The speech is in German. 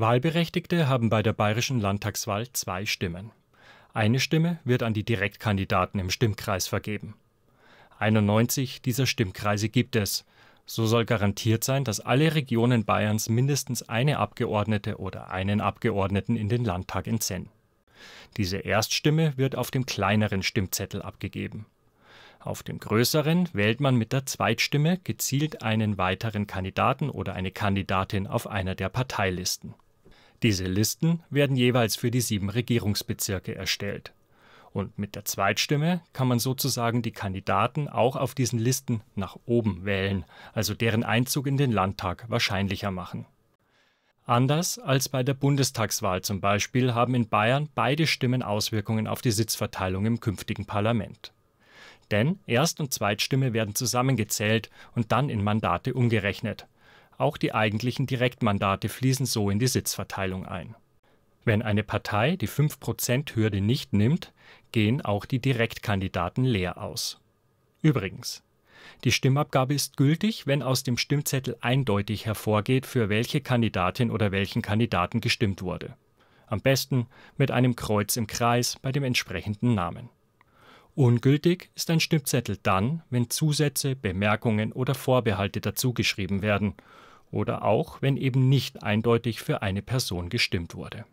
Wahlberechtigte haben bei der bayerischen Landtagswahl zwei Stimmen. Eine Stimme wird an die Direktkandidaten im Stimmkreis vergeben. 91 dieser Stimmkreise gibt es. So soll garantiert sein, dass alle Regionen Bayerns mindestens eine Abgeordnete oder einen Abgeordneten in den Landtag entsenden. Diese Erststimme wird auf dem kleineren Stimmzettel abgegeben. Auf dem größeren wählt man mit der Zweitstimme gezielt einen weiteren Kandidaten oder eine Kandidatin auf einer der Parteilisten. Diese Listen werden jeweils für die sieben Regierungsbezirke erstellt. Und mit der Zweitstimme kann man sozusagen die Kandidaten auch auf diesen Listen nach oben wählen, also deren Einzug in den Landtag wahrscheinlicher machen. Anders als bei der Bundestagswahl zum Beispiel haben in Bayern beide Stimmen Auswirkungen auf die Sitzverteilung im künftigen Parlament. Denn Erst- und Zweitstimme werden zusammengezählt und dann in Mandate umgerechnet, auch die eigentlichen Direktmandate fließen so in die Sitzverteilung ein. Wenn eine Partei die 5 hürde nicht nimmt, gehen auch die Direktkandidaten leer aus. Übrigens, die Stimmabgabe ist gültig, wenn aus dem Stimmzettel eindeutig hervorgeht, für welche Kandidatin oder welchen Kandidaten gestimmt wurde. Am besten mit einem Kreuz im Kreis bei dem entsprechenden Namen. Ungültig ist ein Stimmzettel dann, wenn Zusätze, Bemerkungen oder Vorbehalte dazugeschrieben werden oder auch wenn eben nicht eindeutig für eine Person gestimmt wurde.